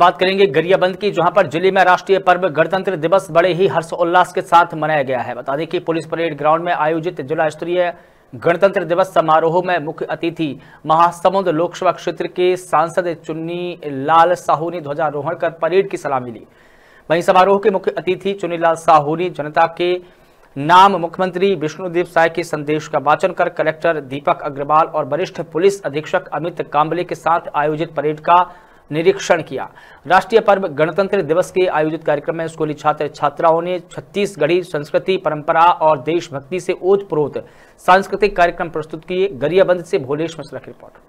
बात करेंगे गरियाबंद की जहां पर जिले में राष्ट्रीय पर्व गणतंत्र दिवस बड़े ही हर्षोल्लास के साथ मनाया गया है बता दें कि पुलिस परेड ग्राउंड में आयोजित जिला स्तरीय गणतंत्र दिवस समारोह में मुख्य अतिथि महासमुंद लोकसभा क्षेत्र के सांसद चुन्नी लाल साहू ने ध्वजारोहण कर परेड की सलामी ली वहीं समारोह के मुख्य अतिथि चुन्नी लाल साहू ने जनता के नाम मुख्यमंत्री विष्णुदेव साय के संदेश का वाचन कर कलेक्टर दीपक अग्रवाल और वरिष्ठ पुलिस अधीक्षक अमित काम्बले के साथ आयोजित परेड का निरीक्षण किया राष्ट्रीय पर्व गणतंत्र दिवस के आयोजित कार्यक्रम में स्कूली छात्र छात्राओं ने छत्तीसगढ़ी संस्कृति परंपरा और देशभक्ति से ओतप्रोत सांस्कृतिक कार्यक्रम प्रस्तुत किए गरियाबंद से भोलेश मिश्रा की रिपोर्ट